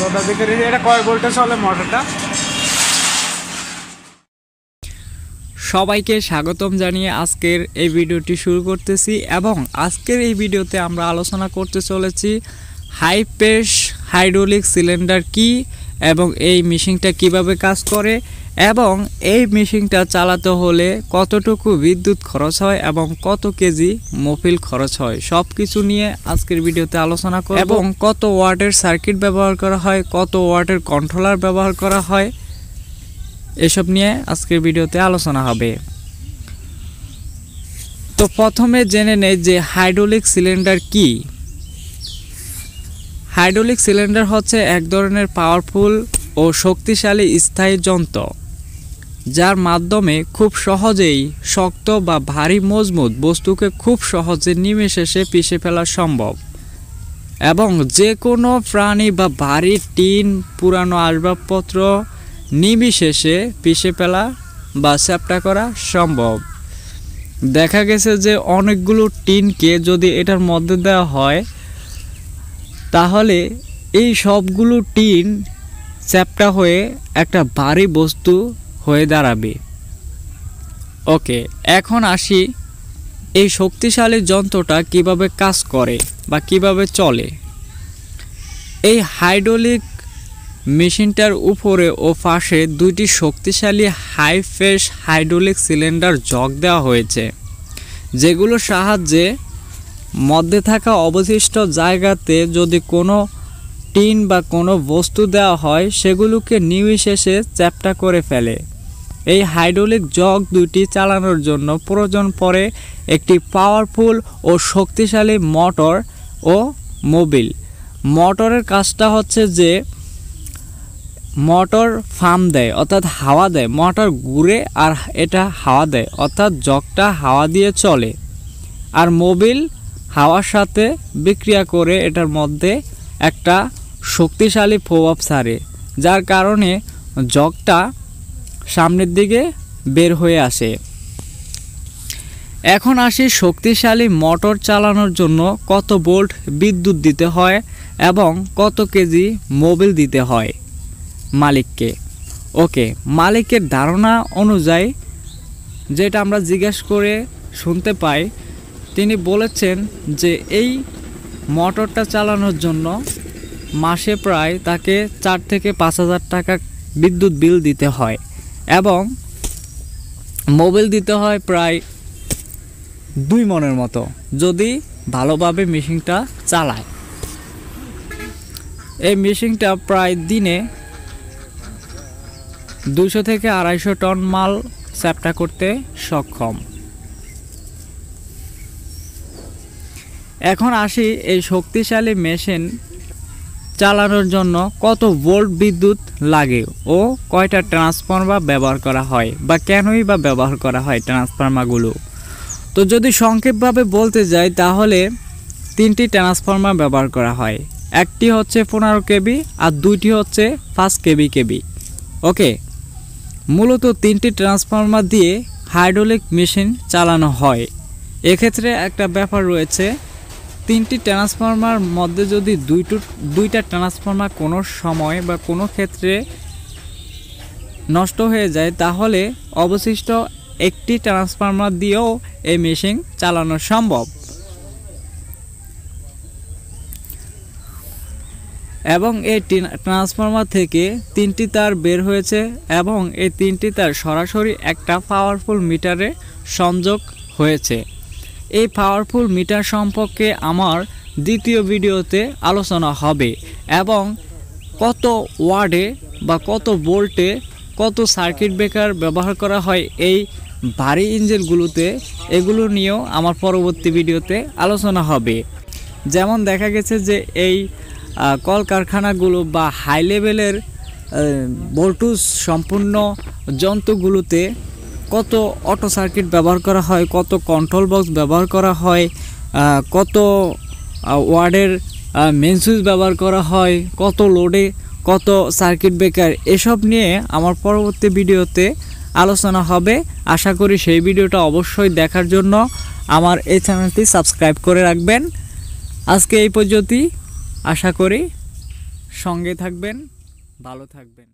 সবাইকে স্বাগতম জানিয়ে আজকের এই ভিডিওটি শুরু করতেছি এবং আজকের এই ভিডিওতে আমরা আলোচনা করতে চলেছি হাই হাইড্রোলিক সিলিন্ডার কি এবং এই মেশিনটা কিভাবে কাজ করে এবং এই মেশিনটা চালাতে হলে কতটুকু বিদ্যুৎ খরচ হয় এবং কত কেজি মফিল খরচ হয় সব কিছু নিয়ে আজকের ভিডিওতে আলোচনা করব এবং কত ওয়াটের সার্কিট ব্যবহার করা হয় কত ওয়াটের কন্ট্রোলার ব্যবহার করা হয় এসব নিয়ে আজকের ভিডিওতে আলোচনা হবে তো প্রথমে জেনে নেই যে হাইড্রোলিক সিলিন্ডার কী হাইড্রোলিক সিলিন্ডার হচ্ছে এক ধরনের পাওয়ারফুল ও শক্তিশালী স্থায়ী যন্ত্র যার মাধ্যমে খুব সহজেই শক্ত বা ভারী মজবুত বস্তুকে খুব সহজে নিমেষে পিষে ফেলা সম্ভব এবং যে কোনো প্রাণী বা ভারী টিন পুরানো আসবাবপত্র নিমিশেষে পিষে ফেলা বা চ্যাপটা করা সম্ভব দেখা গেছে যে অনেকগুলো টিনকে যদি এটার মধ্যে দেওয়া হয় তাহলে এই সবগুলো টিন চ্যাপটা হয়ে একটা ভারী বস্তু হয়ে দাঁড়াবে ওকে এখন আসি এই শক্তিশালী যন্ত্রটা কিভাবে কাজ করে বা কিভাবে চলে এই হাইড্রোলিক মেশিনটার উপরে ও পাশে দুইটি শক্তিশালী হাই ফেস হাইড্রোলিক সিলিন্ডার জগ দেওয়া হয়েছে যেগুলোর সাহায্যে মধ্যে থাকা অবশিষ্ট জায়গাতে যদি কোনো টিন বা কোনো বস্তু দেওয়া হয় সেগুলোকে নিমিশেষে চ্যাপটা করে ফেলে এই হাইড্রোলিক জগ দুটি চালানোর জন্য প্রয়োজন পড়ে একটি পাওয়ারফুল ও শক্তিশালী মোটর ও মোবিল মোটরের কাজটা হচ্ছে যে মোটর ফার্ম দেয় অর্থাৎ হাওয়া দেয় মোটর ঘুরে আর এটা হাওয়া দেয় অর্থাৎ জগটা হাওয়া দিয়ে চলে আর মোবিল হাওয়ার সাথে বিক্রিয়া করে এটার মধ্যে একটা শক্তিশালী প্রভাব ছাড়ে যার কারণে জগটা সামনের দিকে বের হয়ে আসে এখন আসি শক্তিশালী মোটর চালানোর জন্য কত বোল্ট বিদ্যুৎ দিতে হয় এবং কত কেজি মোবিল দিতে হয় মালিককে ওকে মালিকের ধারণা অনুযায়ী যেটা আমরা জিজ্ঞেস করে শুনতে পাই তিনি বলেছেন যে এই মোটরটা চালানোর জন্য মাসে প্রায় তাকে চার থেকে পাঁচ হাজার টাকা বিদ্যুৎ বিল দিতে হয় এবং মোবিল দিতে হয় প্রায় দুই মনের মতো যদি ভালোভাবে মেশিনটা চালায় এই মেশিনটা প্রায় দিনে দুশো থেকে আড়াইশো টন মাল চ্যাপটা করতে সক্ষম এখন আসি এই শক্তিশালী মেশিন চালানোর জন্য কত ভোল্ট বিদ্যুৎ লাগে ও কয়টা ট্রান্সফর্মার ব্যবহার করা হয় বা কেনই বা ব্যবহার করা হয় ট্রান্সফর্মারগুলো তো যদি সংক্ষেপভাবে বলতে যাই তাহলে তিনটি ট্রান্সফর্মার ব্যবহার করা হয় একটি হচ্ছে পনেরো কেবি আর দুইটি হচ্ছে পাঁচ কেবি কেবি ওকে মূলত তিনটি ট্রান্সফর্মার দিয়ে হাইড্রোলিক মেশিন চালানো হয় এক্ষেত্রে একটা ব্যাপার রয়েছে তিনটি ট্রান্সফর্মার মধ্যে যদি দুইটু দুইটা ট্রান্সফর্মার কোনো সময় বা কোনো ক্ষেত্রে নষ্ট হয়ে যায় তাহলে অবশিষ্ট একটি ট্রান্সফর্মার দিয়েও এই মেশিন চালানো সম্ভব এবং এই ট্রান্সফর্মার থেকে তিনটি তার বের হয়েছে এবং এই তিনটি তার সরাসরি একটা পাওয়ারফুল মিটারে সংযোগ হয়েছে এই পাওয়ারফুল মিটার সম্পর্কে আমার দ্বিতীয় ভিডিওতে আলোচনা হবে এবং কত ওয়ার্ডে বা কত বোল্টে কত সার্কিট ব্রেকার ব্যবহার করা হয় এই ভারী ইঞ্জিনগুলোতে এগুলো নিয়েও আমার পরবর্তী ভিডিওতে আলোচনা হবে যেমন দেখা গেছে যে এই কলকারখানাগুলো বা হাই লেভেলের বোল্টুস সম্পূর্ণ যন্ত্রগুলোতে কত অটো সার্কিট ব্যবহার করা হয় কত কন্ট্রোল বক্স ব্যবহার করা হয় কত ওয়ার্ডের মেন সুইচ ব্যবহার করা হয় কত লোডে কত সার্কিট ব্রেকার এসব নিয়ে আমার পরবর্তী ভিডিওতে আলোচনা হবে আশা করি সেই ভিডিওটা অবশ্যই দেখার জন্য আমার এই চ্যানেলটি সাবস্ক্রাইব করে রাখবেন আজকে এই পর্যন্তই আশা করি সঙ্গে থাকবেন ভালো থাকবেন